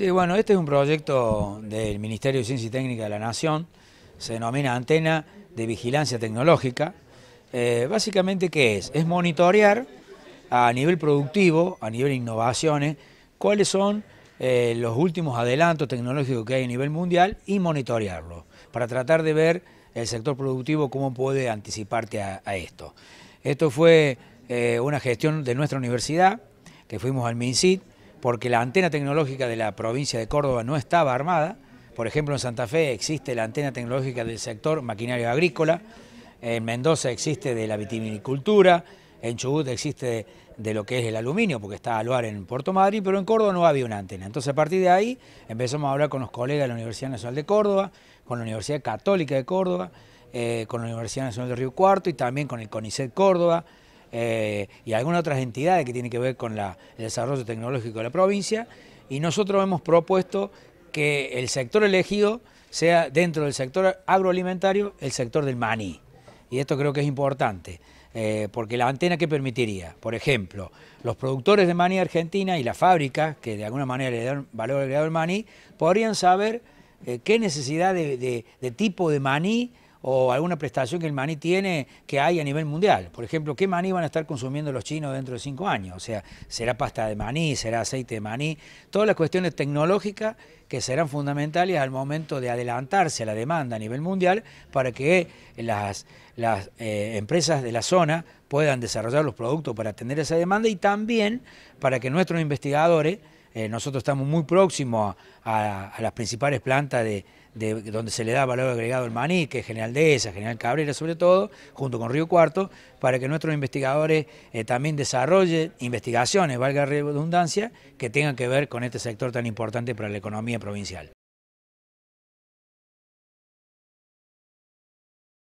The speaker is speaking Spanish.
Sí, bueno, este es un proyecto del Ministerio de Ciencia y Técnica de la Nación, se denomina Antena de Vigilancia Tecnológica. Eh, básicamente, ¿qué es? Es monitorear a nivel productivo, a nivel innovaciones, cuáles son eh, los últimos adelantos tecnológicos que hay a nivel mundial y monitorearlo, para tratar de ver el sector productivo cómo puede anticiparte a, esto. Esto fue eh, una gestión de nuestra universidad, que fuimos al MINCIT, porque la antena tecnológica de la provincia de Córdoba no estaba armada. Por ejemplo, en Santa Fe existe la antena tecnológica del sector maquinario agrícola, en Mendoza existe de la vitivinicultura, en Chubut existe de, lo que es el aluminio, porque está Aluar en Puerto Madrid, pero en Córdoba no había una antena. Entonces a partir de ahí empezamos a hablar con los colegas de la Universidad Nacional de Córdoba, con la Universidad Católica de Córdoba, eh, con la Universidad Nacional de Río Cuarto y también con el CONICET Córdoba. Eh, y algunas otras entidades que tienen que ver con el desarrollo tecnológico de la provincia. Y nosotros hemos propuesto que el sector elegido sea dentro del sector agroalimentario el sector del maní. Y esto creo que es importante, eh, porque la antena que permitiría, por ejemplo, los productores de maní argentina y las fábricas que de alguna manera le dan valor agregado al maní, podrían saber eh, qué necesidad de tipo de maní o alguna prestación que el maní tiene que hay a nivel mundial. Por ejemplo, ¿qué maní van a estar consumiendo los chinos dentro de cinco años? O sea, será pasta de maní, será aceite de maní, todas las cuestiones tecnológicas que serán fundamentales al momento de adelantarse a la demanda a nivel mundial para que las, las eh, empresas de la zona puedan desarrollar los productos para atender esa demanda y también para que nuestros investigadores eh, nosotros estamos muy próximos a, las principales plantas de, donde se le da valor agregado al maní, que General Dehesa, General Cabrera sobre todo, junto con Río Cuarto, para que nuestros investigadores eh, también desarrollen investigaciones, valga redundancia, que tengan que ver con este sector tan importante para la economía provincial.